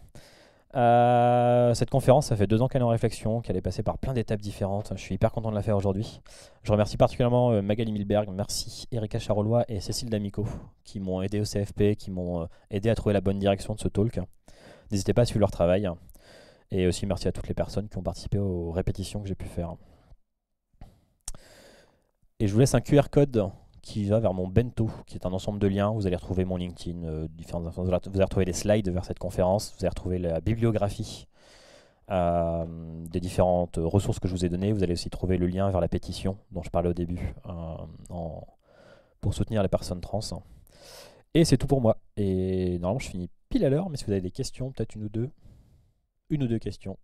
Euh, cette conférence, ça fait deux ans qu'elle est en réflexion, qu'elle est passée par plein d'étapes différentes. Je suis hyper content de la faire aujourd'hui. Je remercie particulièrement euh, Magali Milberg, merci Erika Charolois et Cécile D'Amico qui m'ont aidé au CFP, qui m'ont euh, aidé à trouver la bonne direction de ce talk. N'hésitez pas à suivre leur travail. Et aussi merci à toutes les personnes qui ont participé aux répétitions que j'ai pu faire. Et je vous laisse un QR code qui va vers mon bento, qui est un ensemble de liens. Vous allez retrouver mon LinkedIn, euh, différentes Vous allez retrouver les slides vers cette conférence. Vous allez retrouver la bibliographie euh, des différentes ressources que je vous ai données. Vous allez aussi trouver le lien vers la pétition dont je parlais au début euh, pour soutenir les personnes trans. Et c'est tout pour moi. Et normalement, je finis pile à l'heure, mais si vous avez des questions, peut-être une ou deux, une ou deux questions,